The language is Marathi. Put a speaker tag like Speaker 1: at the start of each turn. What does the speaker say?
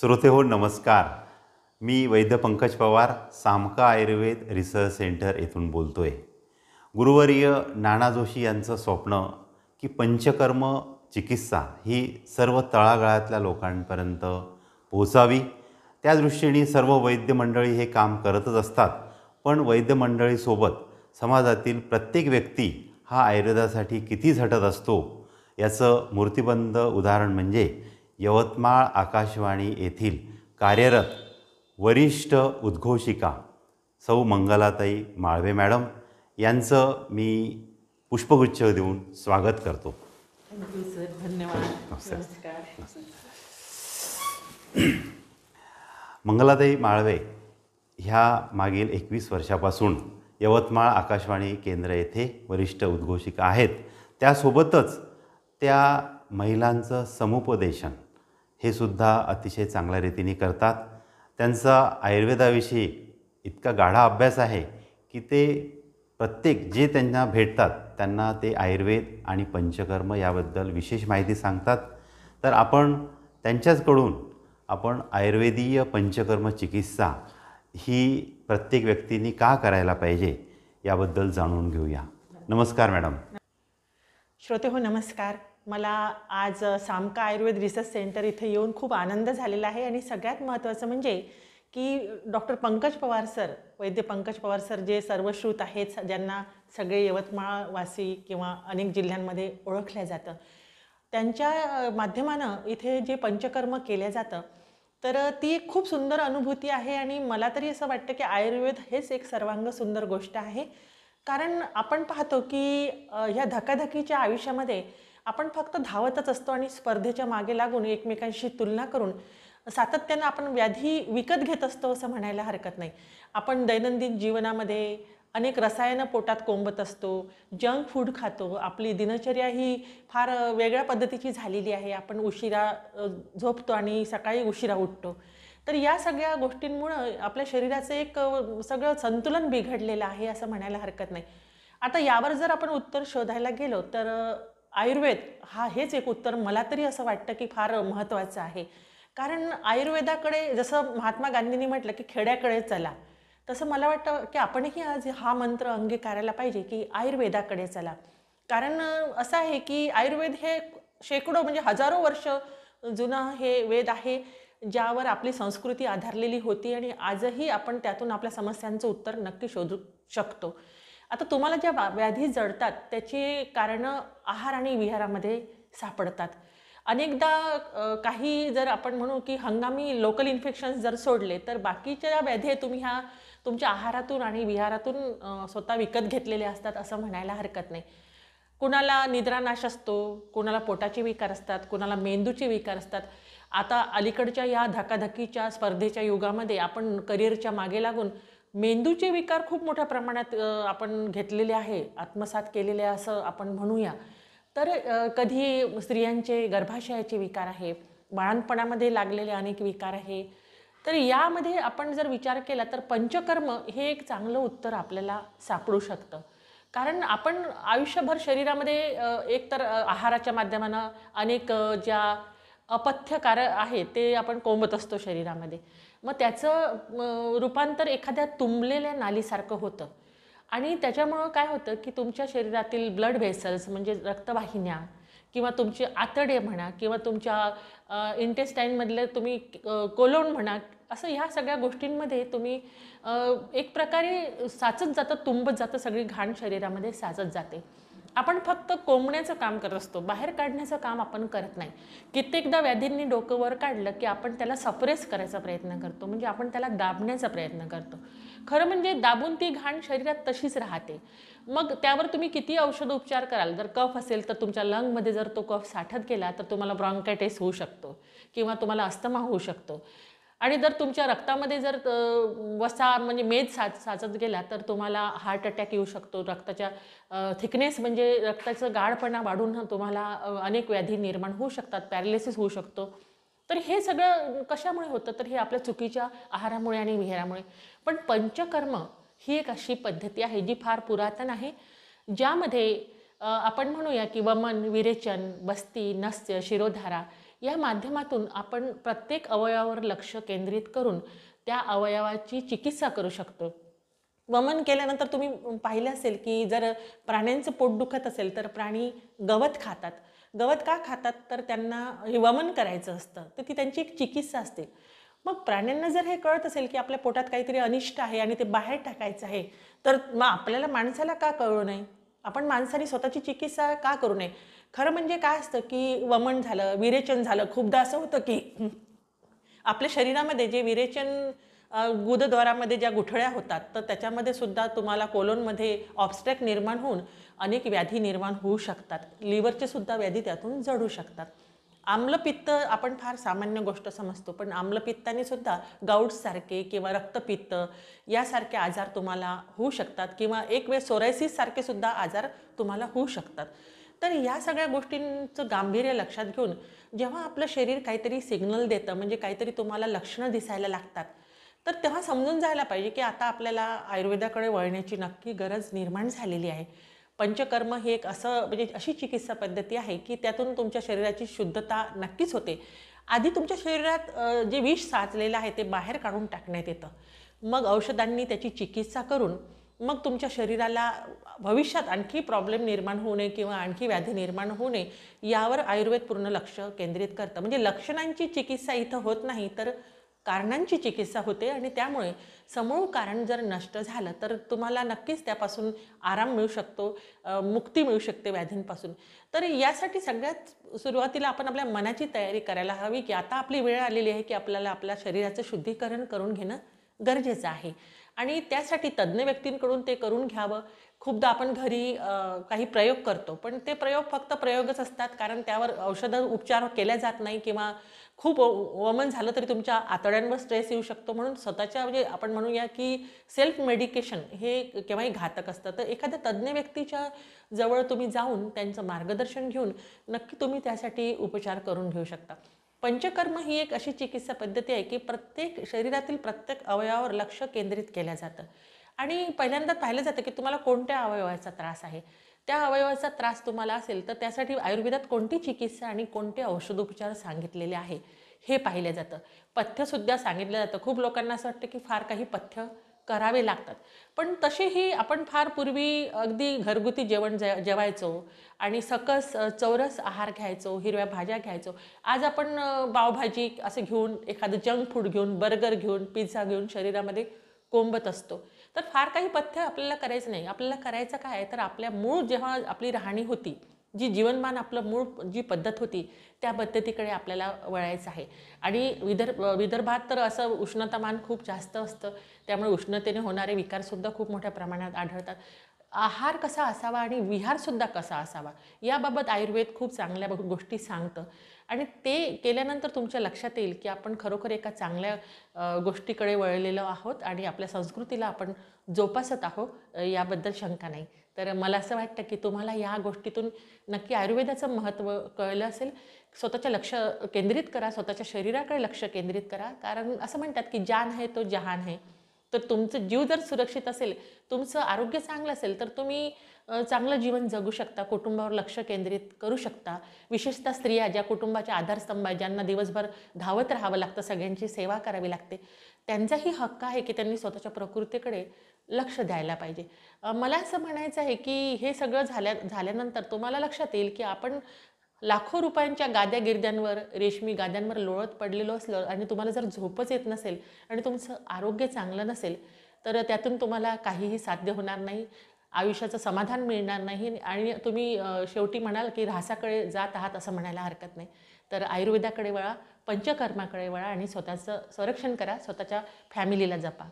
Speaker 1: श्रोते हो नमस्कार मी वैद्य पंकज पवार सामका आयुर्वेद रिसर्च सेंटर येथून बोलतो आहे गुरुवर्य नाना जोशी यांचं स्वप्न की पंचकर्म चिकित्सा ही सर्व तळागाळातल्या लोकांपर्यंत पोहोचावी त्या दृष्टीने सर्व वैद्य मंडळी हे काम करतच असतात पण वैद्य मंडळीसोबत समाजातील प्रत्येक व्यक्ती हा आयुर्वेदासाठी किती झटत असतो याचं मूर्तिबंध उदाहरण म्हणजे यवतमाळ आकाशवाणी येथील कार्यरत वरिष्ठ उद्घोषिका सौ मंगलाताई माळवे मॅडम यांचं मी पुष्पगुच्छ देऊन स्वागत करतो
Speaker 2: सर धन्यवाद
Speaker 1: मंगलाताई माळवे ह्या मागील एकवीस वर्षापासून यवतमाळ आकाशवाणी केंद्र येथे वरिष्ठ उद्घोषिका आहेत त्यासोबतच त्या महिलांचं समुपदेशन हे सुद्धा अतिशय चांगल्या रीतीने करतात त्यांचा आयुर्वेदाविषयी इतका गाढा अभ्यास आहे की ते प्रत्येक जे त्यांना भेटतात त्यांना ते आयुर्वेद आणि पंचकर्म याबद्दल विशेष माहिती सांगतात तर आपण त्यांच्याचकडून आपण आयुर्वेदीय पंचकर्म चिकित्सा ही प्रत्येक व्यक्तीने का करायला पाहिजे याबद्दल जाणून घेऊया नमस्कार मॅडम
Speaker 2: श्रोते हो नमस्कार मला आज सामका आयुर्वेद रिसर्च सेंटर इथे येऊन खूप आनंद झालेला आहे आणि सगळ्यात महत्त्वाचं म्हणजे की डॉक्टर पंकज पवार सर वैद्य पंकज पवार सर जे सर्वश्रुत आहेत ज्यांना सगळे यवतमाळवासी किंवा अनेक जिल्ह्यांमध्ये ओळखलं जातं त्यांच्या माध्यमानं इथे जे पंचकर्म केलं जातं तर ती एक खूप सुंदर अनुभूती आहे आणि मला तरी असं वाटतं की आयुर्वेद हेच एक सर्वांग सुंदर गोष्ट आहे कारण आपण पाहतो की ह्या धकाधकीच्या आयुष्यामध्ये आपण फक्त धावतच असतो आणि स्पर्धेच्या मागे लागून एकमेकांशी तुलना करून सातत्यानं आपण व्याधी विकत घेत असतो असं म्हणायला हरकत नाही आपण दैनंदिन जीवनामध्ये अनेक रसायनं पोटात कोंबत असतो जंक फूड खातो आपली दिनचर्या ही फार वेगळ्या पद्धतीची झालेली आहे आपण उशिरा झोपतो आणि सकाळी उशिरा उठतो तर या सगळ्या गोष्टींमुळं आपल्या शरीराचं एक सगळं संतुलन बिघडलेलं आहे असं म्हणायला हरकत नाही आता यावर जर आपण उत्तर शोधायला गेलो तर आयुर्वेद हा हेच एक उत्तर मला तरी असं वाटतं की फार महत्त्वाचं आहे कारण आयुर्वेदाकडे जसं महात्मा गांधींनी म्हटलं की खेड्याकडे चला तसं मला वाटतं की आपणही आज हा मंत्र अंगीकारायला पाहिजे की आयुर्वेदाकडे चला कारण असं आहे की आयुर्वेद हे शेकडो म्हणजे हजारो वर्ष जुनं हे वेद आहे ज्यावर आपली संस्कृती आधारलेली होती आणि आजही आपण त्यातून आपल्या समस्यांचं उत्तर नक्की शोधू शकतो आता तुम्हाला ज्या व्याधी जडतात त्याची कारणं आहार आणि विहारामध्ये सापडतात अनेकदा काही जर आपण म्हणू की हंगामी लोकल इन्फेक्शन्स जर सोडले तर बाकीच्या व्याधी तुम्ही ह्या तुमच्या आहारातून आणि विहारातून स्वतः विकत घेतलेल्या असतात असं म्हणायला हरकत नाही कुणाला निद्रानाश असतो कुणाला पोटाचे विकार असतात कुणाला मेंदूचे विकार असतात आता अलीकडच्या या धकाधकीच्या स्पर्धेच्या युगामध्ये आपण करिअरच्या मागे लागून मेंदूचे विकार खूप मोठ्या प्रमाणात आपण घेतलेले आहे आत्मसात केलेले असं आपण म्हणूया तर कधी स्त्रियांचे गर्भाशयाचे विकार आहे बाळांपणामध्ये लागलेले अनेक विकार आहे तर यामध्ये आपण जर विचार केला तर पंचकर्म हे एक चांगलं उत्तर आपल्याला सापडू शकतं कारण आपण आयुष्यभर शरीरामध्ये एकतर आहाराच्या माध्यमानं अनेक ज्या अपथ्यकार आहे ते आपण कोंबत असतो शरीरामध्ये मग त्याचं रूपांतर एखाद्या तुंबलेल्या नालीसारखं होतं आणि त्याच्यामुळं काय होतं की तुमच्या शरीरातील ब्लड व्हेसल्स म्हणजे रक्तवाहिन्या किंवा तुमचे आतडे म्हणा किंवा तुमच्या इंटेस्टाईनमधले तुम्ही कोलोन म्हणा असं ह्या सगळ्या गोष्टींमध्ये तुम्ही एक प्रकारे साचत जातं तुंबत जातं सगळी घाण शरीरामध्ये साचत जाते आपण फक्त कोंबण्याचं काम करत असतो बाहेर काढण्याचं काम आपण करत नाही कित्येकदा व्याधींनी डोकं वर काढलं की आपण त्याला सप्रेस करायचा प्रयत्न करतो म्हणजे आपण त्याला दाबण्याचा प्रयत्न करतो खरं म्हणजे दाबून ती घाण शरीरात तशीच राहते मग त्यावर तुम्ही किती औषध उपचार कराल जर कफ असेल तर तुमच्या लंगमध्ये जर तो कफ साठत गेला तर तुम्हाला ब्रॉन्कायटिस होऊ शकतो किंवा तुम्हाला अस्थमा होऊ शकतो आणि जर तुमच्या रक्तामध्ये जर वसा म्हणजे मेद साच साचत गेला तर तुम्हाला हार्ट अटॅक येऊ शकतो रक्ताच्या थिकनेस म्हणजे रक्ताचं गाढपणा वाढून तुम्हाला अनेक व्याधी निर्माण होऊ शकतात पॅरालिसिस होऊ शकतो तर हे सगळं कशामुळे होतं तर हे आपल्या चुकीच्या आहारामुळे आणि विहारामुळे पण पंचकर्म ही एक अशी पद्धती आहे जी फार पुरातन आहे ज्यामध्ये आपण म्हणूया की वमन विरेचन बस्ती नस्य शिरोधारा या माध्यमातून आपण प्रत्येक अवयवावर लक्ष केंद्रित करून त्या अवयवाची चिकित्सा करू शकतो वमन केल्यानंतर तुम्ही पाहिलं असेल की जर प्राण्यांचं पोट दुखत असेल तर प्राणी गवत खातात गवत का खातात तर त्यांना हे वमन करायचं असतं तर ती त्यांची एक चिकित्सा असते मग प्राण्यांना जर हे कळत असेल की आपल्या पोटात काहीतरी अनिष्ट आहे आणि ते बाहेर टाकायचं आहे तर मग आपल्याला माणसाला का कळू नये आपण माणसाने स्वतःची चिकित्सा का करू नये खरं म्हणजे काय असतं की वमन झालं विरेचन झालं खूपदा असं होतं की आपल्या शरीरामध्ये जे विरेचन गुदद्वारामध्ये ज्या गुठळ्या होतात तर त्याच्यामध्ये सुद्धा तुम्हाला कोलोनमध्ये ऑबस्ट्रॅक्ट निर्माण होऊन अनेक व्याधी निर्माण होऊ शकतात लिव्हरचे सुद्धा व्याधी त्यातून जडू शकतात आम्लपित्त आपण फार सामान्य गोष्ट समजतो पण आम्लपित्ताने सुद्धा सारखे किंवा रक्तपित्त यासारखे आजार तुम्हाला होऊ शकतात किंवा एक वेळ सोरायसिससारखे सुद्धा आजार तुम्हाला होऊ शकतात तर या सगळ्या गोष्टींचं गांभीर्य लक्षात घेऊन जेव्हा आपलं शरीर काहीतरी सिग्नल देतं म्हणजे काहीतरी तुम्हाला लक्षणं दिसायला लागतात तर तेव्हा समजून जायला पाहिजे की आता आपल्याला आयुर्वेदाकडे वळण्याची नक्की गरज निर्माण झालेली आहे पंचकर्म हे एक असं म्हणजे अशी चिकित्सा पद्धती आहे की त्यातून तुमच्या शरीराची शुद्धता नक्कीच होते आधी तुमच्या शरीरात जे विष साचलेलं आहे ते बाहेर काढून टाकण्यात येतं मग औषधांनी त्याची चिकित्सा करून मग तुमच्या शरीराला भविष्यात आणखी प्रॉब्लेम निर्माण होऊ नये किंवा आणखी व्याधी निर्माण होऊ नये यावर आयुर्वेद पूर्ण लक्ष केंद्रित करतं म्हणजे लक्षणांची चिकित्सा इथं होत नाही तर कारणांची चिकित्सा होते आणि त्यामुळे समूळ कारण जर नष्ट झालं तर तुम्हाला नक्कीच त्यापासून आराम मिळू शकतो मुक्ती मिळू शकते व्याधींपासून तर यासाठी सगळ्यात सुरुवातीला आपण आपल्या मनाची तयारी करायला हवी की आता आपली वेळ आलेली आहे की आपल्याला आपल्या शरीराचं शुद्धीकरण करून घेणं गरजेचं आहे आणि त्यासाठी तज्ज्ञ व्यक्तींकडून ते करून घ्यावं खूपदा आपण घरी काही प्रयोग करतो पण ते प्रयोग फक्त प्रयोगच असतात कारण त्यावर औषधं उपचार केल्या जात नाही किंवा खूप वमन झालं तरी तुमच्या आतड्यांवर स्ट्रेस येऊ शकतो म्हणून स्वतःच्या म्हणजे आपण म्हणूया की सेल्फ मेडिकेशन हे केव्हाही घातक असतं तर एखाद्या तज्ज्ञ व्यक्तीच्या जवळ तुम्ही जाऊन त्यांचं मार्गदर्शन घेऊन नक्की तुम्ही त्यासाठी उपचार करून घेऊ शकता पंचकर्म ही एक अशी चिकित्सा पद्धती आहे की प्रत्येक शरीरातील प्रत्येक अवयवावर लक्ष केंद्रित केलं जातं आणि पहिल्यांदा पाहिलं जातं की तुम्हाला कोणत्या अवयवाचा त्रास आहे त्या अवयवाचा त्रास तुम्हाला असेल तर त्यासाठी आयुर्वेदात कोणती चिकित्सा आणि कोणते औषधोपचार सांगितलेले आहे हे पाहिलं जातं पथ्यसुद्धा सांगितलं जातं खूप लोकांना असं वाटतं की फार काही पथ्य करावे लागतात पण तसेही आपण फार पूर्वी अगदी घरगुती जेवण ज जेवायचो आणि सकस चौरस आहार घ्यायचो हिरव्या भाज्या घ्यायचो आज आपण पावभाजी असं घेऊन एखादं जंक फूड घेऊन बर्गर घेऊन पिझ्झा घेऊन शरीरामध्ये कोंबत असतो तर फार काही पथ्य आपल्याला करायचं नाही आपल्याला करायचं काय तर आपल्या मूळ जेव्हा आपली राहणी होती जी जीवनमान आपलं मूळ जी पद्धत होती त्या पद्धतीकडे आपल्याला वळायचं आहे आणि विदर्भ विदर्भात तर असं उष्णतामान खूप जास्त असतं त्यामुळे उष्णतेने होणारे विकारसुद्धा खूप मोठ्या प्रमाणात आढळतात आहार कसा असावा आणि विहारसुद्धा कसा असावा याबाबत आयुर्वेद खूप चांगल्या गोष्टी सांगतं आणि ते केल्यानंतर तुमच्या लक्षात येईल की आपण खरोखर एका चांगल्या गोष्टीकडे वळलेलो आहोत आणि आपल्या संस्कृतीला आपण जोपासत आहोत याबद्दल शंका नाही तर मला असं वाटतं की तुम्हाला या गोष्टीतून नक्की आयुर्वेदाचं महत्त्व कळलं असेल स्वतःच्या लक्ष केंद्रित करा स्वतःच्या शरीराकडे लक्ष केंद्रित करा कारण असं म्हणतात की जान आहे तो जहान आहे तर तुमचं जीव जर सुरक्षित असेल तुमचं आरोग्य चांगलं असेल तर तुम्ही चांगलं जीवन जगू शकता कुटुंबावर लक्ष केंद्रित करू शकता विशेषतः स्त्रिया ज्या कुटुंबाच्या आधारस्तंभ आहे ज्यांना दिवसभर धावत राहावं लागतं सगळ्यांची सेवा करावी लागते त्यांचाही हक्क आहे की त्यांनी स्वतःच्या प्रकृतीकडे लक्ष द्यायला पाहिजे मला असं म्हणायचं आहे की हे सगळं झाल्या झाल्यानंतर तुम्हाला लक्षात येईल की आपण लाखो रुपयांच्या गाद्या गिरद्यांवर रेशमी गाद्यांवर लोळत पडलेलो असलं आणि तुम्हाला जर झोपच येत नसेल आणि तुमचं आरोग्य चांगलं नसेल तर त्यातून तुम्हाला काहीही साध्य होणार नाही आयुष्याचं समाधान मिळणार नाही आणि तुम्ही शेवटी म्हणाल की रासाकडे जात आहात असं म्हणायला हरकत नाही तर आयुर्वेदाकडे वळा पंचकर्माकडे वळा आणि स्वतःचं संरक्षण करा स्वतःच्या फॅमिलीला जपा